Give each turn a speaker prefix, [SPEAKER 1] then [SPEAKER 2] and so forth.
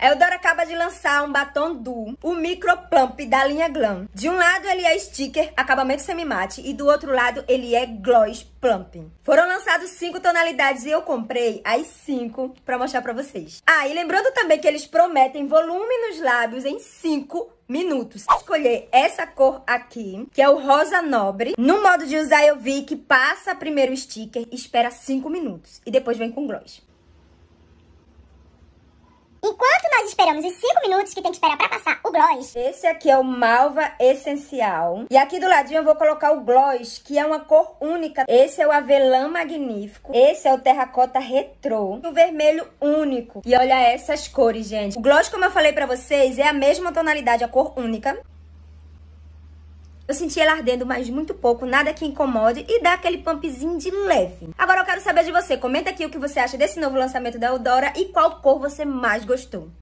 [SPEAKER 1] Eldora acaba de lançar um batom duo, o Micro Plump da linha Glam. De um lado ele é sticker, acabamento semi-mate, e do outro lado ele é gloss plumping. Foram lançados cinco tonalidades e eu comprei as cinco pra mostrar pra vocês. Ah, e lembrando também que eles prometem volume nos lábios em cinco minutos. Vou escolher essa cor aqui, que é o rosa nobre. No modo de usar eu vi que passa primeiro o sticker, espera 5 minutos e depois vem com gloss. esperamos os 5 minutos que tem que esperar pra passar o gloss. Esse aqui é o Malva Essencial. E aqui do ladinho eu vou colocar o gloss, que é uma cor única. Esse é o Avelã Magnífico. Esse é o Terracota Retrô. O vermelho único. E olha essas cores, gente. O gloss, como eu falei pra vocês, é a mesma tonalidade, a cor única. Eu senti ela ardendo, mas muito pouco, nada que incomode e dá aquele pumpzinho de leve. Agora eu quero saber de você, comenta aqui o que você acha desse novo lançamento da Eudora e qual cor você mais gostou.